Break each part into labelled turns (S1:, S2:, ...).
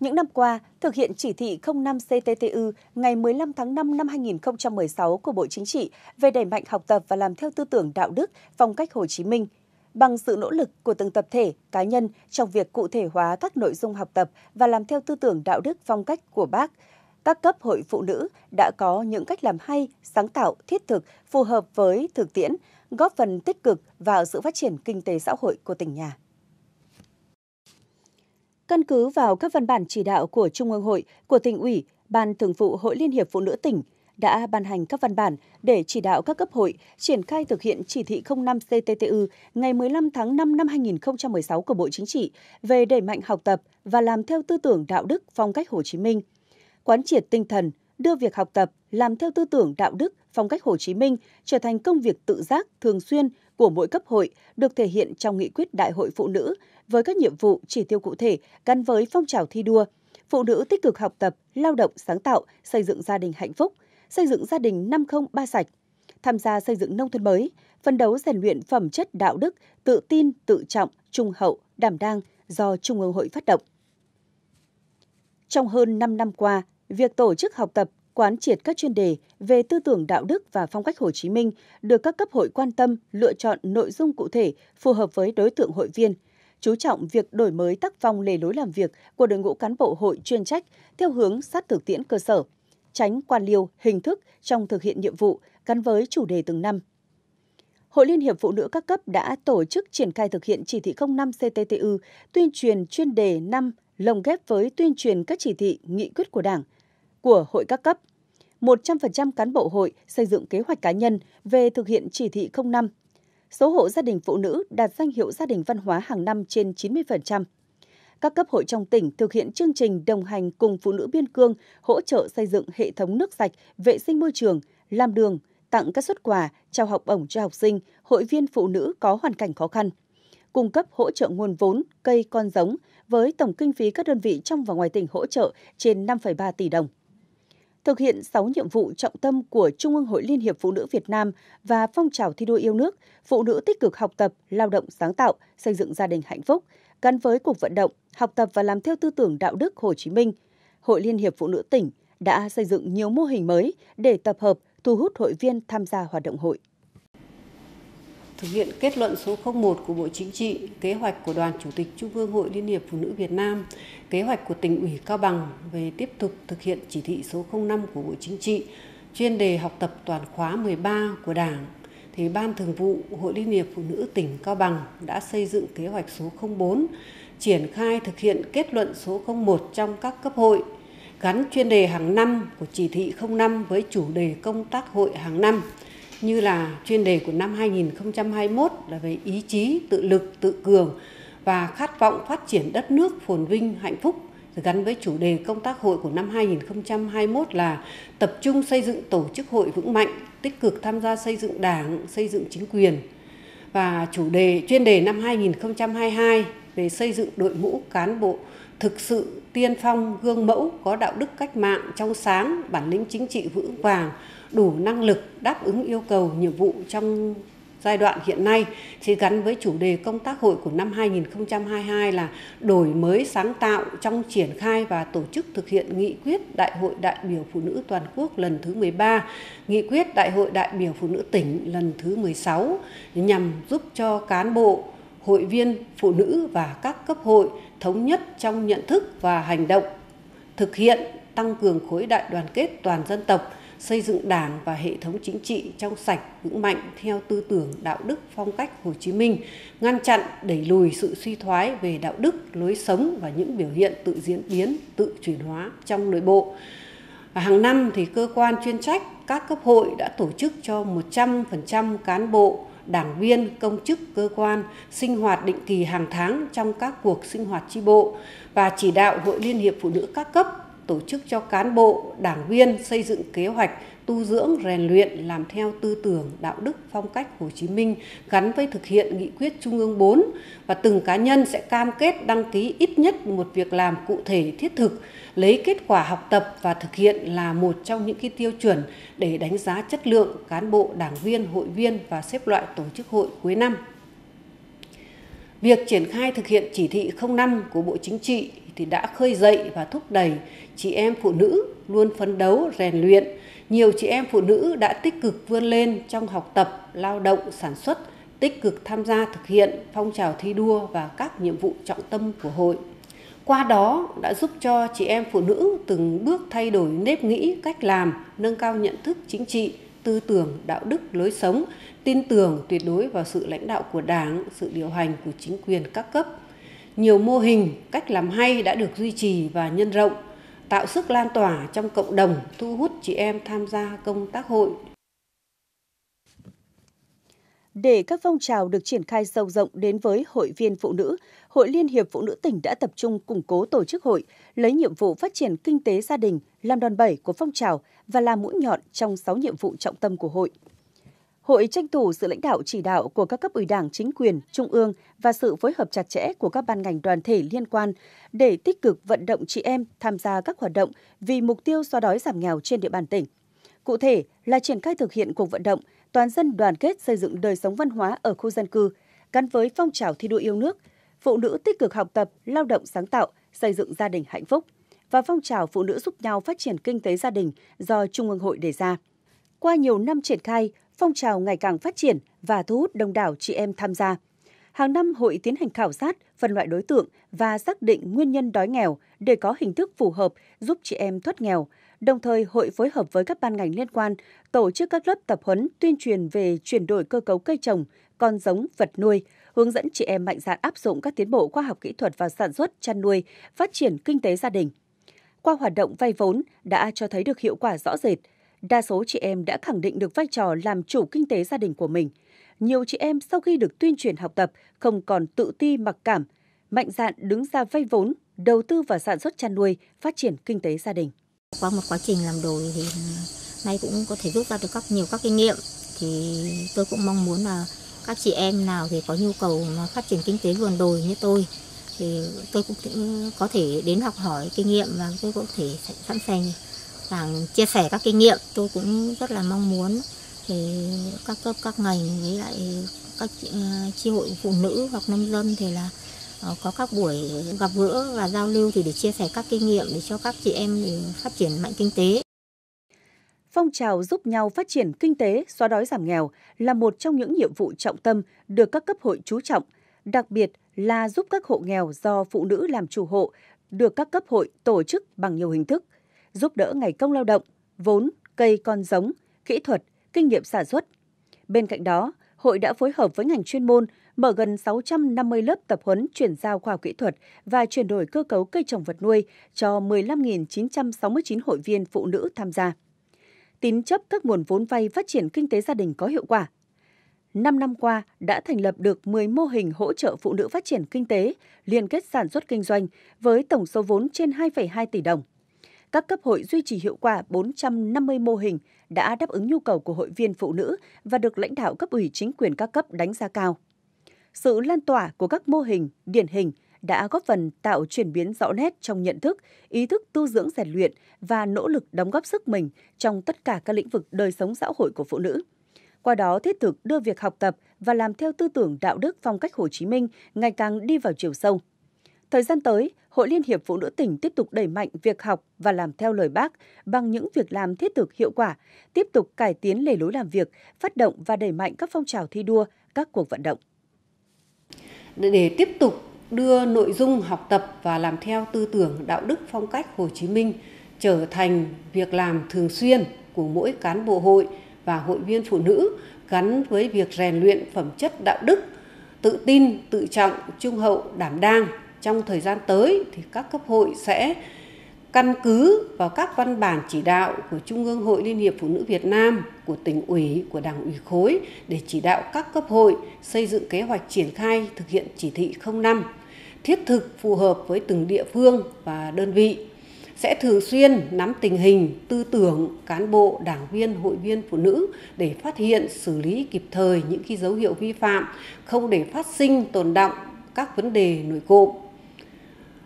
S1: Những năm qua, thực hiện chỉ thị 05 CTTU ngày 15 tháng 5 năm 2016 của Bộ Chính trị về đẩy mạnh học tập và làm theo tư tưởng đạo đức, phong cách Hồ Chí Minh, bằng sự nỗ lực của từng tập thể, cá nhân trong việc cụ thể hóa các nội dung học tập và làm theo tư tưởng đạo đức phong cách của bác, các cấp hội phụ nữ đã có những cách làm hay, sáng tạo, thiết thực, phù hợp với thực tiễn, góp phần tích cực vào sự phát triển kinh tế xã hội của tỉnh nhà. Căn cứ vào các văn bản chỉ đạo của Trung ương hội, của tỉnh ủy, Ban Thường vụ Hội Liên hiệp Phụ nữ tỉnh đã ban hành các văn bản để chỉ đạo các cấp hội triển khai thực hiện chỉ thị 05 CTTU ngày 15 tháng 5 năm 2016 của Bộ Chính trị về đẩy mạnh học tập và làm theo tư tưởng đạo đức phong cách Hồ Chí Minh, quán triệt tinh thần đưa việc học tập làm theo tư tưởng đạo đức phong cách Hồ Chí Minh trở thành công việc tự giác thường xuyên của mỗi cấp hội được thể hiện trong nghị quyết Đại hội Phụ nữ với các nhiệm vụ chỉ tiêu cụ thể gắn với phong trào thi đua. Phụ nữ tích cực học tập, lao động sáng tạo, xây dựng gia đình hạnh phúc, xây dựng gia đình năm không ba sạch, tham gia xây dựng nông thôn mới, phân đấu rèn luyện phẩm chất đạo đức, tự tin, tự trọng, trung hậu, đảm đang do Trung ương hội phát động. Trong hơn 5 năm qua, việc tổ chức học tập quán triệt các chuyên đề về tư tưởng đạo đức và phong cách Hồ Chí Minh được các cấp hội quan tâm, lựa chọn nội dung cụ thể phù hợp với đối tượng hội viên, chú trọng việc đổi mới tác phong lề lối làm việc của đội ngũ cán bộ hội chuyên trách theo hướng sát thực tiễn cơ sở, tránh quan liêu, hình thức trong thực hiện nhiệm vụ gắn với chủ đề từng năm. Hội Liên hiệp Phụ nữ các cấp đã tổ chức triển khai thực hiện chỉ thị 05 CTTU tuyên truyền chuyên đề 5 lồng ghép với tuyên truyền các chỉ thị, nghị quyết của Đảng, của hội các cấp, 100% cán bộ hội xây dựng kế hoạch cá nhân về thực hiện chỉ thị 05. Số hộ gia đình phụ nữ đạt danh hiệu gia đình văn hóa hàng năm trên 90%. Các cấp hội trong tỉnh thực hiện chương trình đồng hành cùng phụ nữ biên cương hỗ trợ xây dựng hệ thống nước sạch, vệ sinh môi trường, làm đường, tặng các xuất quà, trao học bổng cho học sinh, hội viên phụ nữ có hoàn cảnh khó khăn cung cấp hỗ trợ nguồn vốn, cây con giống với tổng kinh phí các đơn vị trong và ngoài tỉnh hỗ trợ trên 5,3 tỷ đồng thực hiện 6 nhiệm vụ trọng tâm của Trung ương Hội Liên hiệp Phụ nữ Việt Nam và phong trào thi đua yêu nước, phụ nữ tích cực học tập, lao động sáng tạo, xây dựng gia đình hạnh phúc, gắn với cuộc vận động, học tập và làm theo tư tưởng đạo đức Hồ Chí Minh. Hội Liên hiệp Phụ nữ tỉnh đã xây dựng nhiều mô hình mới để tập hợp, thu hút hội viên tham gia hoạt động hội
S2: thực hiện kết luận số 01 của Bộ Chính trị, kế hoạch của Đoàn Chủ tịch Trung ương Hội Liên hiệp Phụ nữ Việt Nam, kế hoạch của tỉnh ủy Cao Bằng về tiếp tục thực hiện chỉ thị số 05 của Bộ Chính trị, chuyên đề học tập toàn khóa 13 của Đảng, thì Ban Thường vụ Hội Liên hiệp Phụ nữ tỉnh Cao Bằng đã xây dựng kế hoạch số 04 triển khai thực hiện kết luận số 01 trong các cấp hội, gắn chuyên đề hàng năm của chỉ thị 05 với chủ đề công tác hội hàng năm – như là chuyên đề của năm 2021 là về ý chí, tự lực, tự cường và khát vọng phát triển đất nước phồn vinh, hạnh phúc gắn với chủ đề công tác hội của năm 2021 là tập trung xây dựng tổ chức hội vững mạnh, tích cực tham gia xây dựng đảng, xây dựng chính quyền. Và chủ đề chuyên đề năm 2022 về xây dựng đội ngũ cán bộ thực sự tiên phong gương mẫu có đạo đức cách mạng trong sáng bản lĩnh chính trị vững vàng đủ năng lực đáp ứng yêu cầu nhiệm vụ trong giai đoạn hiện nay thì gắn với chủ đề công tác hội của năm 2022 là đổi mới sáng tạo trong triển khai và tổ chức thực hiện nghị quyết Đại hội đại biểu phụ nữ toàn quốc lần thứ 13, nghị quyết Đại hội đại biểu phụ nữ tỉnh lần thứ 16 nhằm giúp cho cán bộ hội viên phụ nữ và các cấp hội thống nhất trong nhận thức và hành động thực hiện tăng cường khối đại đoàn kết toàn dân tộc xây dựng đảng và hệ thống chính trị trong sạch vững mạnh theo tư tưởng đạo đức phong cách hồ chí minh ngăn chặn đẩy lùi sự suy thoái về đạo đức lối sống và những biểu hiện tự diễn biến tự chuyển hóa trong nội bộ và hàng năm thì cơ quan chuyên trách các cấp hội đã tổ chức cho 100% cán bộ đảng viên, công chức cơ quan sinh hoạt định kỳ hàng tháng trong các cuộc sinh hoạt tri bộ và chỉ đạo Hội Liên hiệp Phụ nữ các cấp tổ chức cho cán bộ, đảng viên xây dựng kế hoạch tu dưỡng, rèn luyện, làm theo tư tưởng, đạo đức, phong cách Hồ Chí Minh gắn với thực hiện nghị quyết Trung ương 4 và từng cá nhân sẽ cam kết đăng ký ít nhất một việc làm cụ thể thiết thực, lấy kết quả học tập và thực hiện là một trong những cái tiêu chuẩn để đánh giá chất lượng cán bộ, đảng viên, hội viên và xếp loại tổ chức hội cuối năm. Việc triển khai thực hiện chỉ thị 05 của Bộ Chính trị thì đã khơi dậy và thúc đẩy chị em phụ nữ luôn phấn đấu rèn luyện nhiều chị em phụ nữ đã tích cực vươn lên trong học tập, lao động, sản xuất, tích cực tham gia thực hiện phong trào thi đua và các nhiệm vụ trọng tâm của hội. Qua đó đã giúp cho chị em phụ nữ từng bước thay đổi nếp nghĩ, cách làm, nâng cao nhận thức chính trị, tư tưởng, đạo đức, lối sống, tin tưởng tuyệt đối vào sự lãnh đạo của Đảng, sự điều hành của chính quyền các cấp. Nhiều mô hình, cách làm hay đã được duy trì và nhân rộng – tạo sức lan tỏa trong cộng đồng, thu hút chị em tham gia công tác hội.
S1: Để các phong trào được triển khai sâu rộng đến với hội viên phụ nữ, Hội Liên hiệp Phụ nữ tỉnh đã tập trung củng cố tổ chức hội, lấy nhiệm vụ phát triển kinh tế gia đình làm đòn bẩy của phong trào và là mũi nhọn trong 6 nhiệm vụ trọng tâm của hội. Hội tranh thủ sự lãnh đạo chỉ đạo của các cấp ủy đảng chính quyền, trung ương và sự phối hợp chặt chẽ của các ban ngành đoàn thể liên quan để tích cực vận động chị em tham gia các hoạt động vì mục tiêu xóa đói giảm nghèo trên địa bàn tỉnh. Cụ thể là triển khai thực hiện cuộc vận động toàn dân đoàn kết xây dựng đời sống văn hóa ở khu dân cư, gắn với phong trào thi đua yêu nước, phụ nữ tích cực học tập, lao động sáng tạo, xây dựng gia đình hạnh phúc và phong trào phụ nữ giúp nhau phát triển kinh tế gia đình do Trung ương hội đề ra. Qua nhiều năm triển khai, phong trào ngày càng phát triển và thu hút đông đảo chị em tham gia. Hàng năm, hội tiến hành khảo sát, phân loại đối tượng và xác định nguyên nhân đói nghèo để có hình thức phù hợp giúp chị em thoát nghèo. Đồng thời, hội phối hợp với các ban ngành liên quan tổ chức các lớp tập huấn tuyên truyền về chuyển đổi cơ cấu cây trồng, con giống, vật nuôi, hướng dẫn chị em mạnh dạn áp dụng các tiến bộ khoa học kỹ thuật vào sản xuất, chăn nuôi, phát triển kinh tế gia đình. Qua hoạt động vay vốn đã cho thấy được hiệu quả rõ rệt – đa số chị em đã khẳng định được vai trò làm chủ kinh tế gia đình của mình. Nhiều chị em sau khi được tuyên truyền học tập không còn tự ti mặc cảm, mạnh dạn đứng ra vay vốn, đầu tư vào sản xuất chăn nuôi, phát triển kinh tế gia đình. Qua một quá trình làm đồi thì ừ, nay cũng có thể rút ra được các nhiều các kinh nghiệm thì tôi cũng mong muốn là các chị em nào thì có nhu cầu mà phát triển kinh tế vườn đồi như tôi thì tôi cũng có thể đến học hỏi kinh nghiệm và tôi cũng có thể sẵn sàng và vâng, chia sẻ các kinh nghiệm tôi cũng rất là mong muốn thì các cấp các ngành với lại các chi ờ, hội phụ nữ hoặc nông dân thì là ờ, có các buổi gặp gỡ và giao lưu thì để chia sẻ các kinh nghiệm để cho các chị em để phát triển mạnh kinh tế. Phong trào giúp nhau phát triển kinh tế, xóa đói giảm nghèo là một trong những nhiệm vụ trọng tâm được các cấp hội chú trọng, đặc biệt là giúp các hộ nghèo do phụ nữ làm chủ hộ được các cấp hội tổ chức bằng nhiều hình thức – giúp đỡ ngày công lao động, vốn, cây con giống, kỹ thuật, kinh nghiệm sản xuất. Bên cạnh đó, hội đã phối hợp với ngành chuyên môn mở gần 650 lớp tập huấn chuyển giao khoa học kỹ thuật và chuyển đổi cơ cấu cây trồng vật nuôi cho 15.969 hội viên phụ nữ tham gia. Tín chấp các nguồn vốn vay phát triển kinh tế gia đình có hiệu quả. 5 năm qua đã thành lập được 10 mô hình hỗ trợ phụ nữ phát triển kinh tế, liên kết sản xuất kinh doanh với tổng số vốn trên 2,2 tỷ đồng các cấp hội duy trì hiệu quả 450 mô hình đã đáp ứng nhu cầu của hội viên phụ nữ và được lãnh đạo cấp ủy chính quyền các cấp đánh giá cao. Sự lan tỏa của các mô hình điển hình đã góp phần tạo chuyển biến rõ nét trong nhận thức, ý thức tu dưỡng rèn luyện và nỗ lực đóng góp sức mình trong tất cả các lĩnh vực đời sống xã hội của phụ nữ. Qua đó thiết thực đưa việc học tập và làm theo tư tưởng đạo đức phong cách Hồ Chí Minh ngày càng đi vào chiều sâu, Thời gian tới, Hội Liên hiệp Phụ nữ tỉnh tiếp tục đẩy mạnh việc học và làm theo lời bác bằng những việc làm thiết thực hiệu quả, tiếp tục cải tiến lề lối làm việc, phát động và đẩy mạnh các phong trào thi đua, các cuộc vận động.
S2: Để tiếp tục đưa nội dung học tập và làm theo tư tưởng đạo đức phong cách Hồ Chí Minh trở thành việc làm thường xuyên của mỗi cán bộ hội và hội viên phụ nữ gắn với việc rèn luyện phẩm chất đạo đức, tự tin, tự trọng, trung hậu, đảm đang trong thời gian tới thì các cấp hội sẽ căn cứ vào các văn bản chỉ đạo của Trung ương Hội Liên hiệp Phụ nữ Việt Nam, của tỉnh ủy, của Đảng ủy khối để chỉ đạo các cấp hội xây dựng kế hoạch triển khai thực hiện chỉ thị 05 thiết thực phù hợp với từng địa phương và đơn vị sẽ thường xuyên nắm tình hình tư tưởng cán bộ đảng viên hội viên phụ nữ để phát hiện xử lý kịp thời những khi dấu hiệu vi phạm không để phát sinh tồn động các vấn đề nổi cộm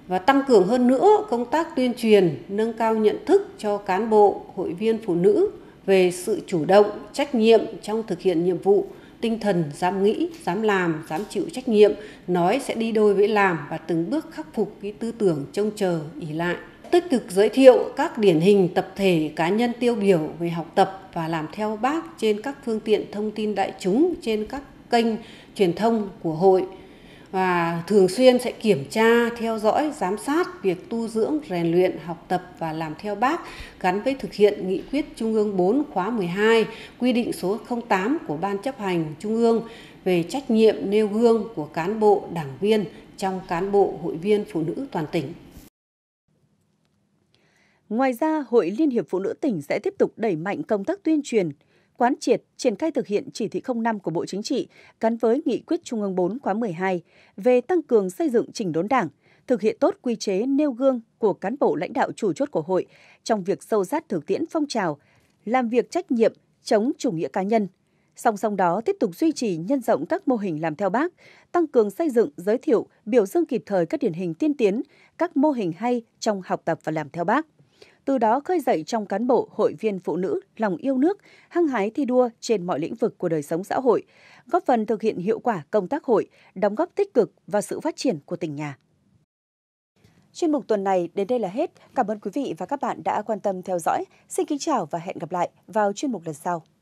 S2: và tăng cường hơn nữa công tác tuyên truyền, nâng cao nhận thức cho cán bộ, hội viên phụ nữ về sự chủ động, trách nhiệm trong thực hiện nhiệm vụ, tinh thần dám nghĩ, dám làm, dám chịu trách nhiệm, nói sẽ đi đôi với làm và từng bước khắc phục cái tư tưởng trông chờ, ỉ lại. Tích cực giới thiệu các điển hình tập thể cá nhân tiêu biểu về học tập và làm theo bác trên các phương tiện thông tin đại chúng, trên các kênh truyền thông của hội và thường xuyên sẽ kiểm tra, theo dõi, giám sát việc tu dưỡng, rèn luyện, học tập và làm theo bác gắn với thực hiện nghị quyết Trung ương 4 khóa 12, quy định số 08 của Ban chấp hành Trung ương về trách nhiệm nêu gương của cán
S1: bộ, đảng viên trong cán bộ hội viên phụ nữ toàn tỉnh. Ngoài ra, Hội Liên hiệp Phụ nữ tỉnh sẽ tiếp tục đẩy mạnh công tác tuyên truyền, quán triệt, triển khai thực hiện chỉ thị 05 của Bộ Chính trị gắn với nghị quyết Trung ương 4 khóa 12 về tăng cường xây dựng chỉnh đốn Đảng, thực hiện tốt quy chế nêu gương của cán bộ lãnh đạo chủ chốt của hội trong việc sâu sát thực tiễn phong trào, làm việc trách nhiệm, chống chủ nghĩa cá nhân. Song song đó tiếp tục duy trì nhân rộng các mô hình làm theo bác, tăng cường xây dựng, giới thiệu, biểu dương kịp thời các điển hình tiên tiến, các mô hình hay trong học tập và làm theo bác từ đó khơi dậy trong cán bộ, hội viên phụ nữ lòng yêu nước, hăng hái thi đua trên mọi lĩnh vực của đời sống xã hội, góp phần thực hiện hiệu quả công tác hội, đóng góp tích cực vào sự phát triển của tỉnh nhà. Chuyên mục tuần này đến đây là hết. Cảm ơn quý vị và các bạn đã quan tâm theo dõi. Xin kính chào và hẹn gặp lại vào chuyên mục lần sau.